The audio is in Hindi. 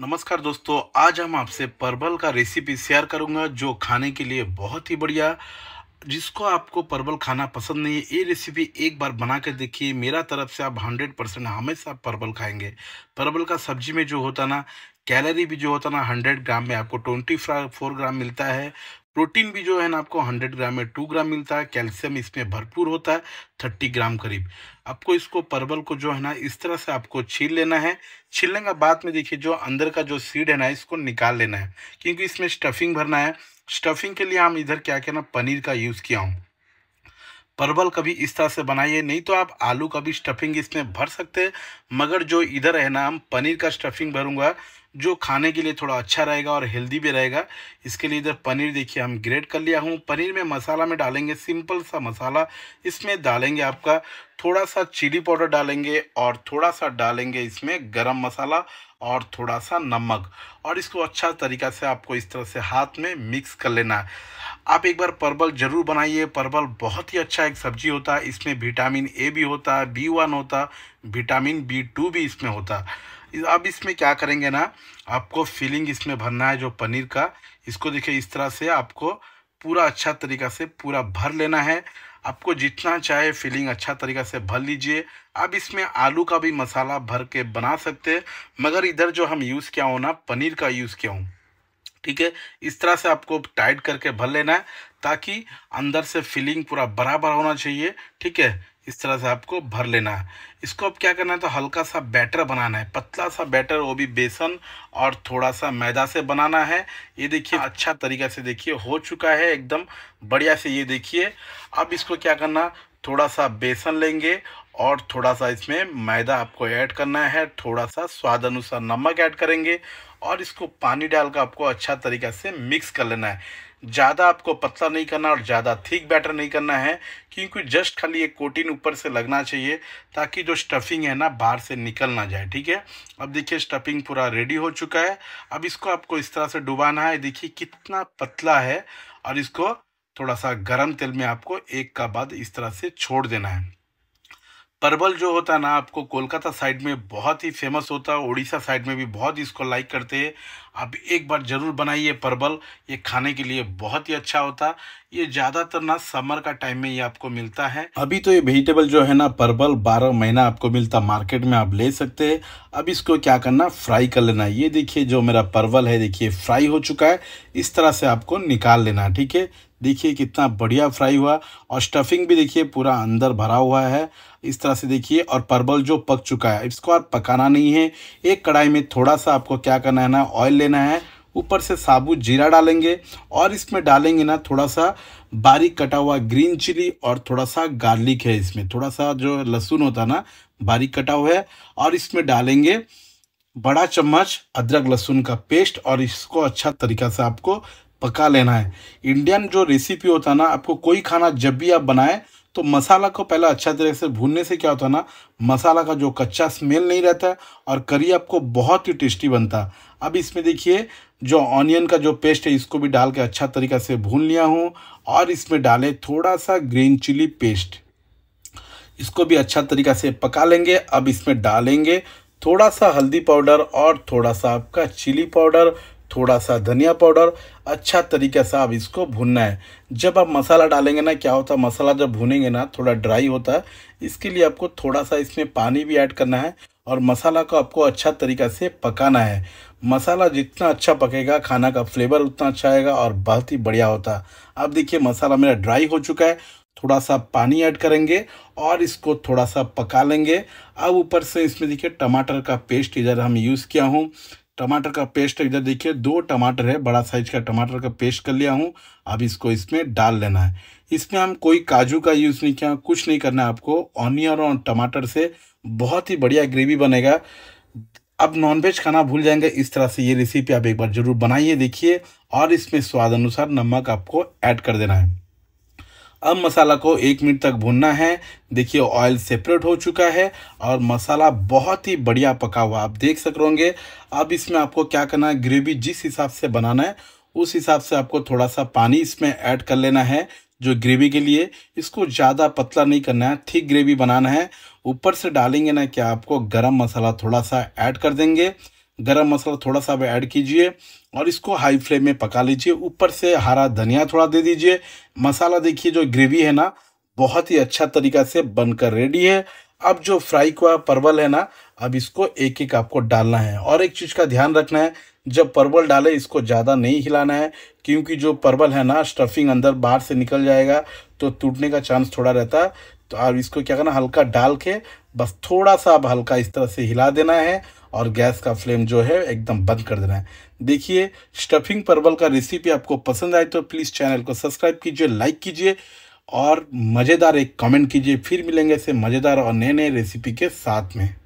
नमस्कार दोस्तों आज हम आपसे परवल का रेसिपी शेयर करूंगा जो खाने के लिए बहुत ही बढ़िया जिसको आपको परवल खाना पसंद नहीं है ये रेसिपी एक बार बना कर देखिए मेरा तरफ से आप हंड्रेड परसेंट हमेशा परवल खाएंगे परवल का सब्जी में जो होता ना कैलोरी भी जो होता ना हंड्रेड ग्राम में आपको ट्वेंटी फोर ग्राम मिलता है प्रोटीन भी जो है ना आपको 100 ग्राम में 2 ग्राम मिलता है कैल्शियम इसमें भरपूर होता है 30 ग्राम करीब आपको इसको परवल को जो है ना इस तरह से आपको छील लेना है छीलने का बाद में देखिए जो अंदर का जो सीड है ना इसको निकाल लेना है क्योंकि इसमें स्टफिंग भरना है स्टफिंग के लिए हम इधर क्या क्या ना पनीर का यूज़ किया हूँ परवल कभी इस तरह से बनाइए नहीं तो आप आलू का भी स्टफिंग इसमें भर सकते हैं मगर जो इधर है ना हम पनीर का स्टफिंग भरूंगा जो खाने के लिए थोड़ा अच्छा रहेगा और हेल्दी भी रहेगा इसके लिए इधर पनीर देखिए हम ग्रेट कर लिया हूँ पनीर में मसाला में डालेंगे सिंपल सा मसाला इसमें डालेंगे आपका थोड़ा सा चिली पाउडर डालेंगे और थोड़ा सा डालेंगे इसमें गरम मसाला और थोड़ा सा नमक और इसको अच्छा तरीका से आपको इस तरह से हाथ में मिक्स कर लेना है आप एक बार परवल ज़रूर बनाइए परवल बहुत ही अच्छा एक सब्जी होता है इसमें विटामिन ए भी होता है बी वन होता विटामिन बी टू भी इसमें होता है अब इसमें क्या करेंगे ना आपको फीलिंग इसमें भरना है जो पनीर का इसको देखिए इस तरह से आपको पूरा अच्छा तरीका से पूरा भर लेना है आपको जितना चाहे फीलिंग अच्छा तरीका से भर लीजिए अब इसमें आलू का भी मसाला भर के बना सकते हैं मगर इधर जो हम यूज़ किया हो ना पनीर का यूज़ किया हूँ ठीक है इस तरह से आपको टाइट करके भर लेना है ताकि अंदर से फीलिंग पूरा बराबर होना चाहिए ठीक है इस तरह से आपको भर लेना है इसको अब क्या करना है तो हल्का सा बैटर बनाना है पतला सा बैटर वो भी बेसन और थोड़ा सा मैदा से बनाना है ये देखिए अच्छा तरीका से देखिए हो चुका है एकदम बढ़िया से ये देखिए अब इसको क्या करना थोड़ा सा बेसन लेंगे और थोड़ा सा इसमें मैदा आपको ऐड करना है थोड़ा सा स्वाद अनुसार नमक ऐड करेंगे और इसको पानी डालकर आपको अच्छा तरीका से मिक्स कर लेना है ज़्यादा आपको पतला नहीं करना और ज़्यादा थिक बैटर नहीं करना है क्योंकि जस्ट खाली एक कोटिन ऊपर से लगना चाहिए ताकि जो स्टफिंग है ना बाहर से निकल ना जाए ठीक है अब देखिए स्टफिंग पूरा रेडी हो चुका है अब इसको आपको इस तरह से डुबाना है देखिए कितना पतला है और इसको थोड़ा सा गर्म तेल में आपको एक का बाद इस तरह से छोड़ देना है परवल जो होता है ना आपको कोलकाता साइड में बहुत ही फेमस होता है उड़ीसा साइड में भी बहुत इसको लाइक करते हैं आप एक बार ज़रूर बनाइए परवल ये खाने के लिए बहुत ही अच्छा होता है ये ज़्यादातर ना समर का टाइम में ये आपको मिलता है अभी तो ये वेजिटेबल जो है ना परवल बारह महीना आपको मिलता मार्केट में आप ले सकते हैं अब इसको क्या करना फ्राई कर लेना ये देखिए जो मेरा परवल है देखिए फ्राई हो चुका है इस तरह से आपको निकाल लेना ठीक है देखिए कितना बढ़िया फ्राई हुआ और स्टफिंग भी देखिए पूरा अंदर भरा हुआ है इस तरह से देखिए और परवल जो पक चुका है इसको आप पकाना नहीं है एक कढ़ाई में थोड़ा सा आपको क्या करना है ना ऑयल लेना है ऊपर से साबुत जीरा डालेंगे और इसमें डालेंगे ना थोड़ा सा बारीक कटा हुआ ग्रीन चिली और थोड़ा सा गार्लिक है इसमें थोड़ा सा जो लहसुन होता ना बारीक कटा हुआ है और इसमें डालेंगे बड़ा चम्मच अदरक लहसुन का पेस्ट और इसको अच्छा तरीका से आपको पका लेना है इंडियन जो रेसिपी होता है ना आपको कोई खाना जब भी आप बनाएं तो मसाला को पहले अच्छा तरीके से भूनने से क्या होता है ना मसाला का जो कच्चा स्मेल नहीं रहता है और करी आपको बहुत ही टेस्टी बनता है अब इसमें देखिए जो ऑनियन का जो पेस्ट है इसको भी डाल के अच्छा तरीक़ा से भून लिया हूँ और इसमें डाले थोड़ा सा ग्रीन चिली पेस्ट इसको भी अच्छा तरीक़ा से पका लेंगे अब इसमें डालेंगे थोड़ा सा हल्दी पाउडर और थोड़ा सा आपका चिली पाउडर थोड़ा सा धनिया पाउडर अच्छा तरीके से आप इसको भूनना है जब आप मसाला डालेंगे ना क्या होता है मसाला जब भूनेंगे ना थोड़ा ड्राई होता है इसके लिए आपको थोड़ा सा इसमें पानी भी ऐड करना है और मसाला को आपको अच्छा तरीक़ा से पकाना है मसाला जितना अच्छा पकेगा खाना का फ्लेवर उतना अच्छा आएगा और बहुत ही बढ़िया होता है अब देखिए मसाला मेरा ड्राई हो चुका है थोड़ा सा पानी ऐड करेंगे और इसको थोड़ा सा पका लेंगे अब ऊपर से इसमें देखिए टमाटर का पेस्ट इधर हम यूज़ किया हूँ टमाटर का पेस्ट इधर देखिए दो टमाटर है बड़ा साइज का टमाटर का पेस्ट कर लिया हूँ अब इसको इसमें डाल लेना है इसमें हम कोई काजू का यूज़ नहीं किया कुछ नहीं करना है आपको ऑनियन और टमाटर से बहुत ही बढ़िया ग्रेवी बनेगा अब नॉनवेज खाना भूल जाएंगे इस तरह से ये रेसिपी आप एक बार ज़रूर बनाइए देखिए और इसमें स्वाद अनुसार नमक आपको ऐड कर देना है अब मसाला को एक मिनट तक भूनना है देखिए ऑयल सेपरेट हो चुका है और मसाला बहुत ही बढ़िया पका हुआ आप देख सक होंगे अब इसमें आपको क्या करना है ग्रेवी जिस हिसाब से बनाना है उस हिसाब से आपको थोड़ा सा पानी इसमें ऐड कर लेना है जो ग्रेवी के लिए इसको ज़्यादा पतला नहीं करना है ठीक ग्रेवी बनाना है ऊपर से डालेंगे ना क्या आपको गरम मसाला थोड़ा सा ऐड कर देंगे गरम मसाला थोड़ा सा ऐड कीजिए और इसको हाई फ्लेम में पका लीजिए ऊपर से हरा धनिया थोड़ा दे दीजिए मसाला देखिए जो ग्रेवी है ना बहुत ही अच्छा तरीका से बनकर रेडी है अब जो फ्राई हुआ परवल है ना अब इसको एक एक आपको डालना है और एक चीज़ का ध्यान रखना है जब परवल डाले इसको ज़्यादा नहीं हिलाना है क्योंकि जो परवल है ना स्टफिंग अंदर बाहर से निकल जाएगा तो टूटने का चांस थोड़ा रहता है तो अब इसको क्या करना हल्का डाल के बस थोड़ा सा अब हल्का इस तरह से हिला देना है और गैस का फ्लेम जो है एकदम बंद कर देना है देखिए स्टफिंग परवल का रेसिपी आपको पसंद आए तो प्लीज़ चैनल को सब्सक्राइब कीजिए लाइक कीजिए और मज़ेदार एक कमेंट कीजिए फिर मिलेंगे ऐसे मज़ेदार और नए नए रेसिपी के साथ में